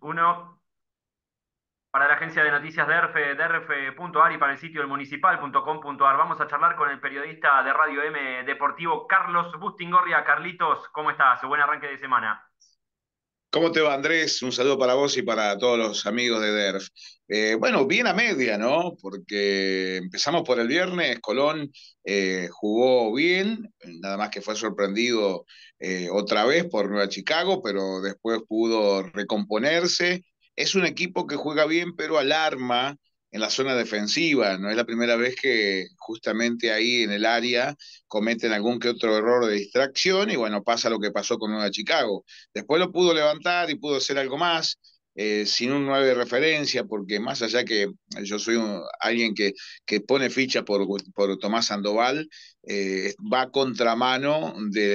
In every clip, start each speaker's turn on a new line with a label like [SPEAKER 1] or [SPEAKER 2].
[SPEAKER 1] Uno para la agencia de noticias de DRF.ar y para el sitio del municipal.com.ar. Vamos a charlar con el periodista de Radio M Deportivo, Carlos Bustingorria. Carlitos, ¿cómo estás? Buen arranque de semana.
[SPEAKER 2] ¿Cómo te va, Andrés? Un saludo para vos y para todos los amigos de DERF. Eh, bueno, bien a media, ¿no? Porque empezamos por el viernes, Colón eh, jugó bien, nada más que fue sorprendido eh, otra vez por Nueva Chicago, pero después pudo recomponerse. Es un equipo que juega bien, pero alarma en la zona defensiva. No es la primera vez que justamente ahí en el área cometen algún que otro error de distracción y bueno, pasa lo que pasó con Nueva Chicago. Después lo pudo levantar y pudo hacer algo más. Eh, sin un 9 de referencia, porque más allá que yo soy alguien que, que, pone ficha por, por Tomás Sandoval, eh, va contramano de,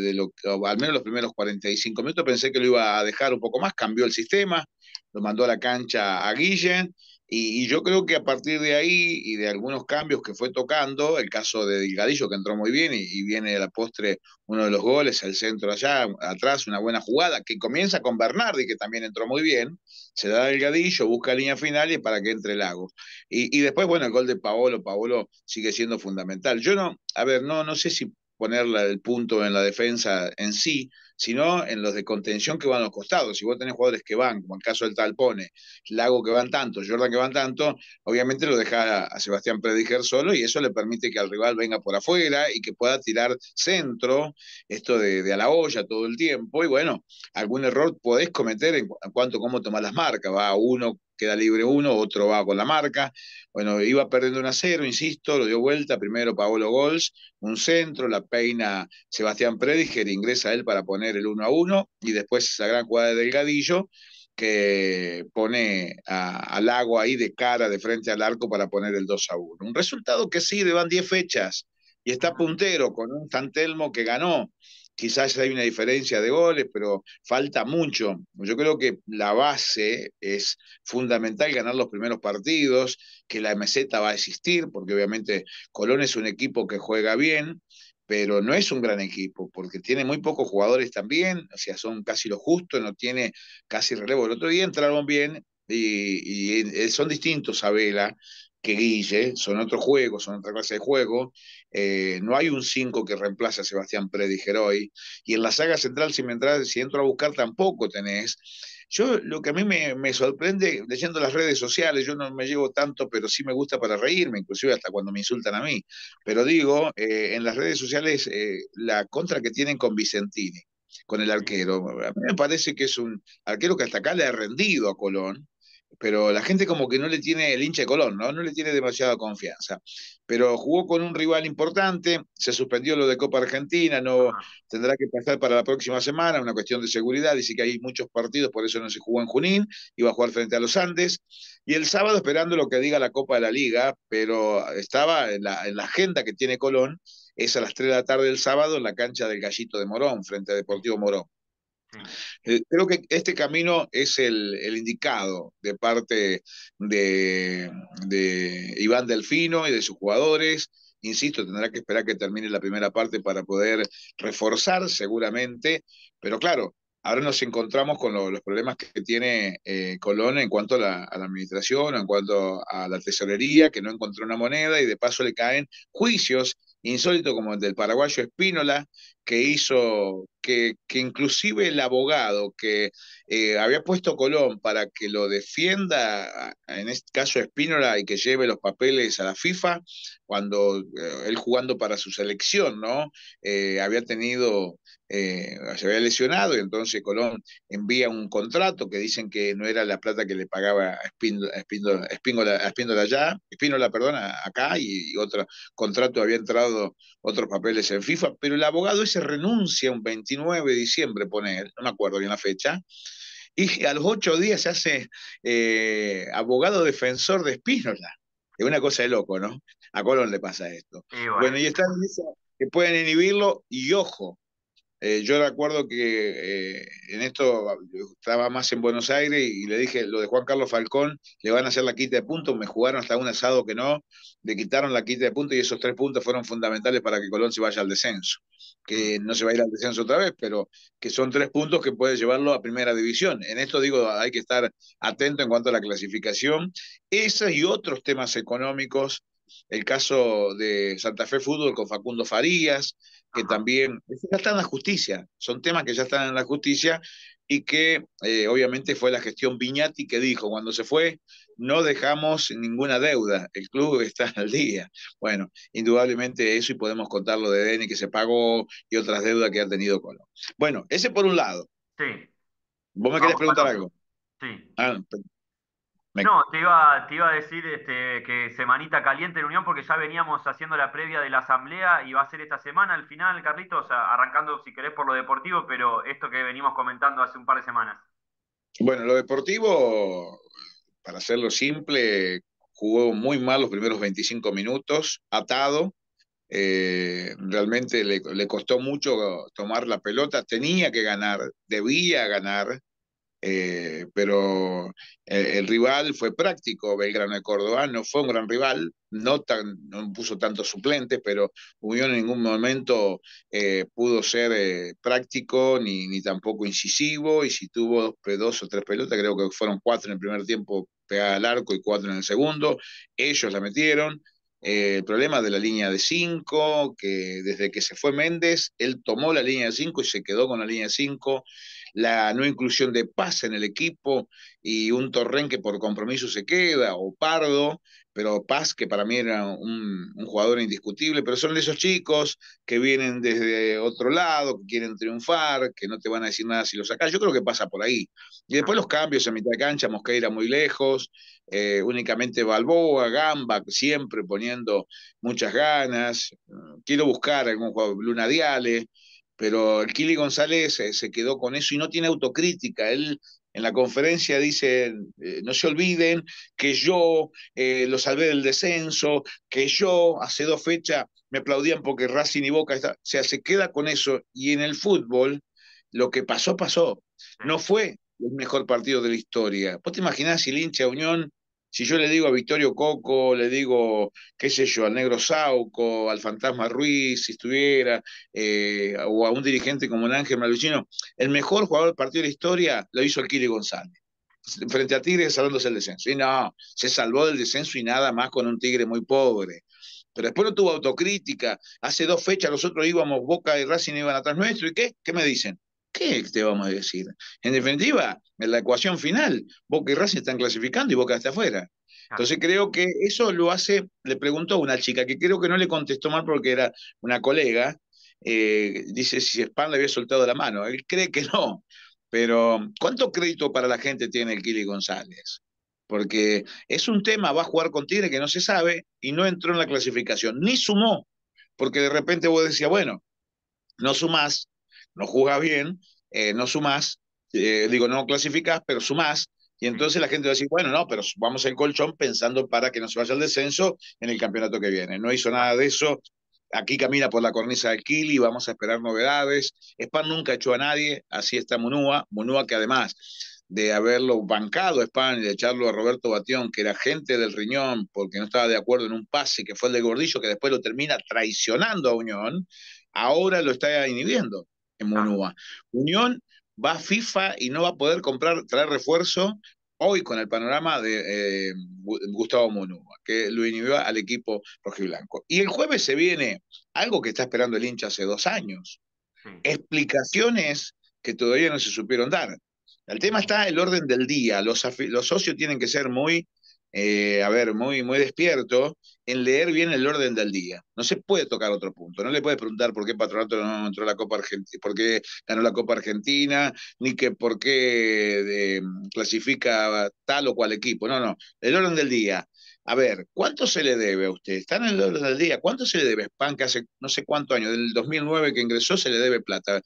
[SPEAKER 2] de, lo al menos los primeros 45 minutos, pensé que lo iba a dejar un poco más, cambió el sistema, lo mandó a la cancha a Guillén, y, yo creo que a partir de ahí y de algunos cambios que fue tocando, el caso de Delgadillo que entró muy bien y, viene de la postre uno de los goles, al centro allá, atrás, una buena jugada, que comienza con Bernardi, que también entró muy bien, se da Delgadillo, busca línea final y para que entre Lagos. Y, y después, bueno, el gol de Paolo, Paolo sigue siendo fundamental. Yo no, a ver, no, no sé si ponerle el punto en la defensa en sí, sino en los de contención que van a los costados. Si vos tenés jugadores que van, como el caso del Talpone, Lago que van tanto, Jordan que van tanto, obviamente lo deja a Sebastián Prediger solo y eso le permite que al rival venga por afuera y que pueda tirar centro, esto de, a la olla todo el tiempo. Y bueno, algún error podés cometer en, cuanto a cómo tomar las marcas. Va uno queda libre uno, otro va con la marca. Bueno, iba perdiendo un a cero, insisto, lo dio vuelta, primero Paolo Gols, un centro, la peina Sebastián Prediger, ingresa él para poner el 1 a 1 y después esa gran jugada de Delgadillo que pone al agua ahí de cara, de frente al arco para poner el 2 a 1. Un resultado que sí, le van 10 fechas y está puntero con un Santelmo que ganó. Quizás hay una diferencia de goles, pero falta mucho. Yo creo que la base es fundamental ganar los primeros partidos, que la meseta va a existir, porque obviamente Colón es un equipo que juega bien, pero no es un gran equipo porque tiene muy pocos jugadores también, o sea, son casi lo justo, no tiene casi relevo. El otro día entraron bien y, eh, son distintos a Vela que Guille, son otro juego, son otra clase de juego. Eh, no hay un 5 que reemplace a Sebastián hoy. Y en la saga central, si, me entras, si entro a buscar, tampoco tenés. Yo lo que a mí me, sorprende leyendo las redes sociales, yo no me llevo tanto, pero sí me gusta para reírme, inclusive hasta cuando me insultan a mí. Pero digo, eh, en las redes sociales, eh, la contra que tienen con Vicentini, con el arquero. A mí me parece que es un arquero que hasta acá le ha rendido a Colón pero la gente como que no le tiene, el hincha de Colón, ¿no? No le tiene demasiada confianza. Pero jugó con un rival importante, se suspendió lo de Copa Argentina, no ah. tendrá que pasar para la próxima semana, una cuestión de seguridad, dice que hay muchos partidos, por eso no se jugó en Junín, iba a jugar frente a los Andes. Y el sábado esperando lo que diga la Copa de la Liga, pero estaba en la, en la agenda que tiene Colón, es a las 3 de la tarde del sábado en la cancha del Gallito de Morón, frente a Deportivo Morón. Mm. Eh, creo que este camino es el, indicado de parte de, Iván Delfino y de sus jugadores. Insisto, tendrá que esperar que termine la primera parte para poder reforzar seguramente, pero claro, ahora nos encontramos con los problemas que tiene eh, Colón en cuanto a la, administración, en cuanto a la tesorería, que no encontró una moneda y de paso le caen juicios insólitos como el del paraguayo Espínola, que hizo que, inclusive el abogado que eh, había puesto Colón para que lo defienda, en este caso Espínola, y que lleve los papeles a la FIFA, cuando eh, él jugando para su selección, ¿no? Eh, había tenido eh, se había lesionado y entonces Colón envía un contrato que dicen que no era la plata que le pagaba a Espínola allá, perdón, acá y, otro contrato había entrado otros papeles en FIFA, pero el abogado ese renuncia un 29 de diciembre, pone, no me acuerdo bien la fecha, y a los ocho días se hace eh, abogado defensor de Espínola. Es una cosa de loco, ¿no? A Colón le pasa esto. bueno. bueno, y están que pueden inhibirlo y ojo, eh, yo recuerdo que eh, en esto estaba más en Buenos Aires y, le dije lo de Juan Carlos Falcón, le van a hacer la quita de puntos, me jugaron hasta un asado que no, le quitaron la quita de puntos y esos tres puntos fueron fundamentales para que Colón se vaya al descenso, que mm. no se va a ir al descenso otra vez, pero que son tres puntos que puede llevarlo a primera división. En esto digo, hay que estar atento en cuanto a la clasificación. Esos y otros temas económicos el caso de Santa Fe Fútbol con Facundo Farías, que también ya está en la justicia, son temas que ya están en la justicia y que eh, obviamente fue la gestión Viñati que dijo, cuando se fue no dejamos ninguna deuda, el club está al día. Bueno, indudablemente eso y podemos contar lo de Deni que se pagó y otras deudas que ha tenido Colón. Bueno, ese por un lado. Sí. ¿Vos me querés preguntar algo? Sí. Ah,
[SPEAKER 1] no, te iba, a decir este, que semanita caliente en Unión porque ya veníamos haciendo la previa de la asamblea y va a ser esta semana al final, Carlitos, arrancando si querés por lo deportivo, pero esto que venimos comentando hace un par de semanas.
[SPEAKER 2] Bueno, lo deportivo, para hacerlo simple, jugó muy mal los primeros 25 minutos, atado. Eh, realmente le costó mucho tomar la pelota, tenía que ganar, debía ganar, eh, pero eh, el, rival fue práctico, Belgrano de Córdoba, no fue un gran rival, no, tan, puso tantos suplentes, pero Unión en ningún momento eh, pudo ser práctico ni, tampoco incisivo, y si tuvo dos, o tres pelotas, creo que fueron cuatro en el primer tiempo pegada al arco y cuatro en el segundo, ellos la metieron, el problema de la línea de cinco que desde que se fue Méndez, él tomó la línea de 5 y se quedó con la línea de 5 la no inclusión de Paz en el equipo y un Torren que por compromiso se queda, o Pardo, pero Paz que para mí era un, jugador indiscutible, pero son esos chicos que vienen desde otro lado, que quieren triunfar, que no te van a decir nada si lo sacas, yo creo que pasa por ahí. Y después los cambios en mitad de cancha, Mosqueira muy lejos, eh, únicamente Balboa, Gamba, siempre poniendo muchas ganas, quiero buscar algún jugador, Luna Diale, pero el Kili González se, quedó con eso y no tiene autocrítica. Él en la conferencia dice, eh, no se olviden que yo eh, lo salvé del descenso, que yo hace dos fechas me aplaudían porque Racing y Boca, está... o sea, se queda con eso. Y en el fútbol, lo que pasó, pasó. No fue el mejor partido de la historia. ¿Vos te imaginás si el hincha Unión si yo le digo a Victorio Coco, le digo, qué sé yo, al negro Sauco, al fantasma Ruiz, si estuviera, eh, o a un dirigente como el Ángel Malvicino, el mejor jugador del partido de la historia lo hizo Kili González frente a Tigre salvándose el descenso. Y no, se salvó del descenso y nada más con un Tigre muy pobre. Pero después no tuvo autocrítica. Hace dos fechas nosotros íbamos, Boca y Racing iban atrás nuestro. ¿Y qué? ¿Qué me dicen? ¿Qué te vamos a decir? En definitiva, en la ecuación final, Boca y Racing están clasificando y Boca está afuera. Ah. Entonces creo que eso lo hace, le preguntó una chica que creo que no le contestó mal porque era una colega, eh, dice si Spam le había soltado la mano. Él cree que no, pero ¿cuánto crédito para la gente tiene el Kili González? Porque es un tema, va a jugar con Tigre que no se sabe y no entró en la clasificación, ni sumó, porque de repente vos decías, bueno, no sumás, no jugás bien, eh, no sumás, eh, digo, no clasificás, pero sumás, y entonces la gente va a decir, bueno, no, pero vamos al colchón pensando para que no se vaya al descenso en el campeonato que viene. No hizo nada de eso. Aquí camina por la cornisa de Kili, vamos a esperar novedades. Spam nunca echó a nadie, así está Munúa. Munúa que además de haberlo bancado a Spam y de echarlo a Roberto Batión, que era gente del riñón porque no estaba de acuerdo en un pase que fue el de Gordillo, que después lo termina traicionando a Unión, ahora lo está inhibiendo. Ah. Manu Unión va a FIFA y no va a poder comprar, traer refuerzo hoy con el panorama de eh, Gustavo Monúa, que lo inhibió al equipo rojiblanco. Y el jueves se viene algo que está esperando el hincha hace dos años, explicaciones que todavía no se supieron dar. El tema está el orden del día, los, los socios tienen que ser muy eh, a ver, muy, muy despierto en leer bien el orden del día. No se puede tocar otro punto. No le puedes preguntar por qué Patronato no entró a la Copa Argentina, por qué ganó la Copa Argentina, ni que por qué eh, clasifica tal o cual equipo. No, no. El orden del día. A ver, ¿cuánto se le debe a usted? ¿Están en el orden del día. ¿Cuánto se le debe a que hace no sé cuántos años, del 2009 que ingresó, se le debe plata?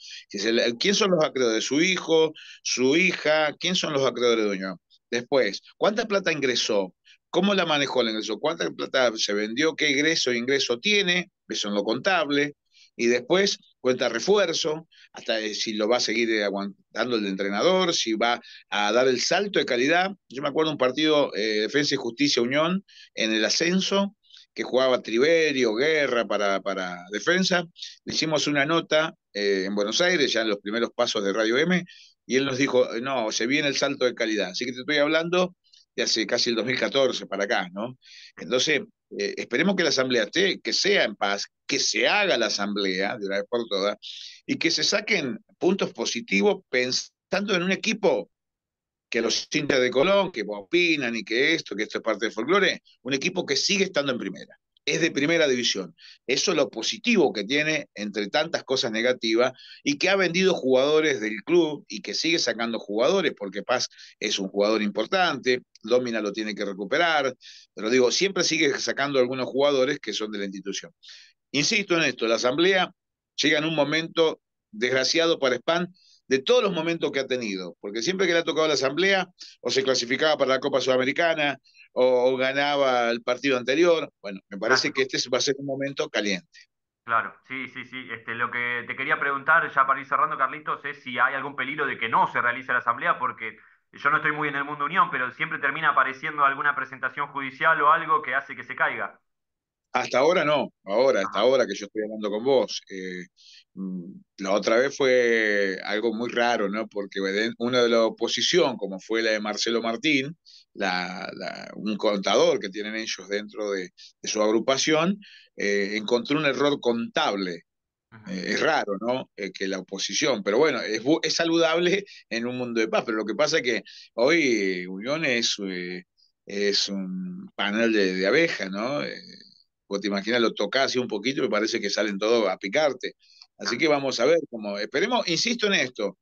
[SPEAKER 2] ¿Quién son los acreedores? ¿Su hijo? ¿Su hija? ¿Quién son los acreedores dueño? Después, ¿cuánta plata ingresó? ¿Cómo la manejó el ingreso? ¿Cuánta plata se vendió? ¿Qué ingreso ingreso tiene? Eso en lo contable. Y después cuenta refuerzo, hasta si lo va a seguir eh, aguantando el entrenador, si va a dar el salto de calidad. Yo me acuerdo un partido eh, Defensa y Justicia Unión en el ascenso, que jugaba Triverio, Guerra para, para Defensa. Le hicimos una nota eh, en Buenos Aires, ya en los primeros pasos de Radio M, y él nos dijo, no, se viene el salto de calidad. Así que te estoy hablando de hace casi el 2014 para acá, ¿no? Entonces, eh, esperemos que la asamblea esté, que sea en paz, que se haga la asamblea de una vez por todas y que se saquen puntos positivos pensando en un equipo que los cintas de Colón, que opinan y que esto, que esto es parte del folclore, un equipo que sigue estando en primera es de primera división. Eso es lo positivo que tiene entre tantas cosas negativas y que ha vendido jugadores del club y que sigue sacando jugadores porque Paz es un jugador importante, Domina lo tiene que recuperar, pero digo, siempre sigue sacando algunos jugadores que son de la institución. Insisto en esto, la asamblea llega en un momento desgraciado para Span de todos los momentos que ha tenido, porque siempre que le ha tocado la asamblea, o se clasificaba para la Copa Sudamericana, o, ganaba el partido anterior. Bueno, me parece que este va a ser un momento caliente.
[SPEAKER 1] Claro, sí, sí, sí. Este, lo que te quería preguntar, ya para ir cerrando, Carlitos, es si hay algún peligro de que no se realice la asamblea, porque yo no estoy muy en el mundo unión, pero siempre termina apareciendo alguna presentación judicial o algo que hace que se caiga.
[SPEAKER 2] Hasta ahora no, ahora, hasta ah. ahora que yo estoy hablando con vos. Eh, mm, la otra vez fue algo muy raro, ¿no? Porque una de la oposición, como fue la de Marcelo Martín, un contador que tienen ellos dentro de, su agrupación, eh, encontró un error contable. Eh, es raro, ¿no? Eh, que la oposición, pero bueno, es, saludable en un mundo de paz, pero lo que pasa es que hoy Unión es, un panel de, abeja, ¿no? vos te imaginas, lo tocas así un poquito y parece que salen todos a picarte. Así ah. que vamos a ver cómo. Esperemos, insisto en esto,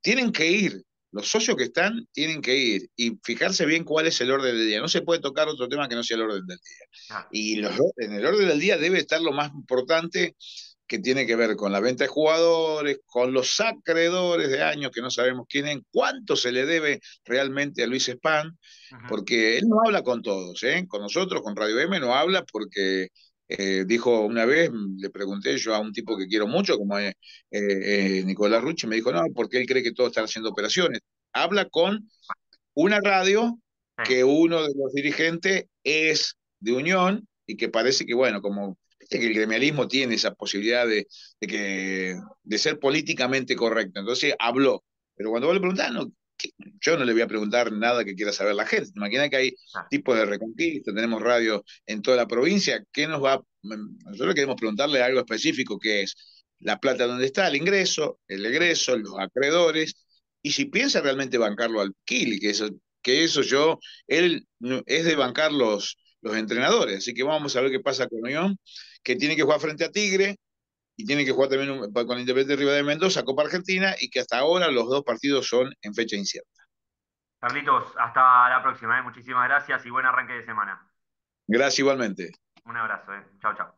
[SPEAKER 2] tienen que ir, los socios que están tienen que ir y fijarse bien cuál es el orden del día. No se puede tocar otro tema que no sea el orden del día. Ah. Y en el orden del día debe estar lo más importante que tiene que ver con la venta de jugadores, con los acreedores de años que no sabemos quiénes, cuánto se le debe realmente a Luis Spam, porque él no habla con todos, ¿eh? con nosotros, con Radio M, no habla porque eh, dijo una vez, mm, le pregunté yo a un tipo que quiero mucho, como es eh, eh, Nicolás Rucci, me dijo, no, porque él cree que todo están haciendo operaciones. Habla con una radio ah. que uno de los dirigentes es de Unión y que parece que, bueno, como que el gremialismo tiene esa posibilidad de, que, de ser políticamente correcto. Entonces habló. Pero cuando vos le preguntás, no, yo no le voy a preguntar nada que quiera saber la gente. Imagina que hay ah. tipos de reconquista, tenemos radio en toda la provincia. ¿Qué nos va? Nosotros queremos preguntarle algo específico que es la plata donde está, el ingreso, el egreso, los acreedores, y si piensa realmente bancarlo al Kili, que eso, que eso yo, él es de bancar los, entrenadores. Así que vamos a ver qué pasa con Unión, que tiene que jugar frente a Tigre, y tiene que jugar también con con Independiente Rivadavia de Mendoza, Copa Argentina, y que hasta ahora los dos partidos son en fecha incierta.
[SPEAKER 1] Carlitos, hasta la próxima. Eh. Muchísimas gracias y buen arranque de semana.
[SPEAKER 2] Gracias igualmente. Un abrazo. ¿eh? Chao,
[SPEAKER 1] chao.